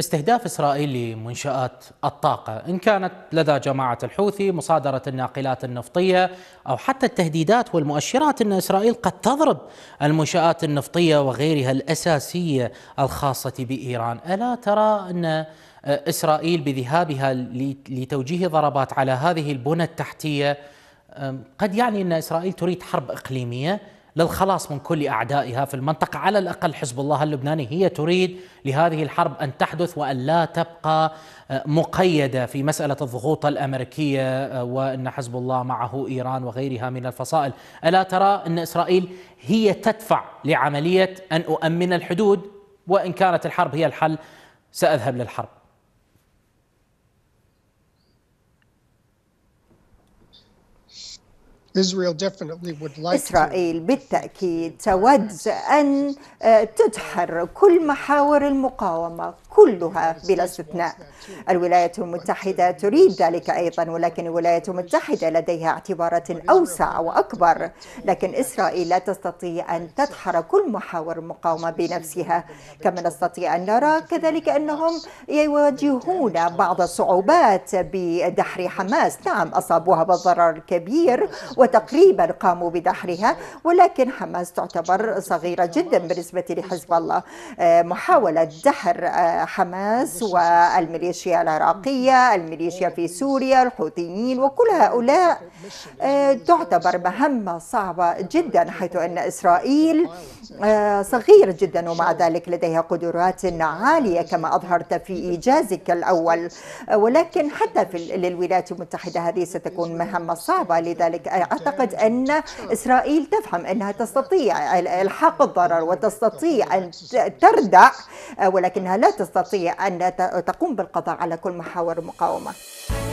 استهداف إسرائيل لمنشآت الطاقة إن كانت لدى جماعة الحوثي مصادرة الناقلات النفطية أو حتى التهديدات والمؤشرات أن إسرائيل قد تضرب المنشآت النفطية وغيرها الأساسية الخاصة بإيران ألا ترى أن إسرائيل بذهابها لتوجيه ضربات على هذه البنى التحتية قد يعني أن إسرائيل تريد حرب إقليمية للخلاص من كل أعدائها في المنطقة على الأقل حزب الله اللبناني هي تريد لهذه الحرب أن تحدث وأن لا تبقى آه، مقيدة في مسألة الضغوط الأمريكية آه، وأن حزب الله معه إيران وغيرها من الفصائل ألا ترى أن إسرائيل هي تدفع لعملية أن أؤمن الحدود وإن كانت الحرب هي الحل سأذهب للحرب إسرائيل بالتأكيد تود أن آه، تدحر كل محاور المقاومة كلها بلا استثناء الولايات المتحدة تريد ذلك أيضا ولكن الولايات المتحدة لديها اعتبارات أوسع وأكبر لكن إسرائيل لا تستطيع أن تدحر كل محاور المقاومة بنفسها كما نستطيع أن نرى كذلك أنهم يواجهون بعض الصعوبات بدحر حماس نعم أصابوها بالضرر الكبير و وتقريبا قاموا بدحرها ولكن حماس تعتبر صغيرة جدا بالنسبة لحزب الله آه، محاولة دحر آه، حماس والميليشيا العراقية الميليشيا في سوريا الحوثيين وكل هؤلاء آه، تعتبر مهمة صعبة جدا حيث أن إسرائيل صغير جدا ومع ذلك لديها قدرات عالية كما أظهرت في إيجازك الأول ولكن حتى في للولايات المتحدة هذه ستكون مهمة صعبة لذلك أعتقد أن إسرائيل تفهم أنها تستطيع الحق الضرر وتستطيع أن تردع ولكنها لا تستطيع أن تقوم بالقضاء على كل محاور المقاومة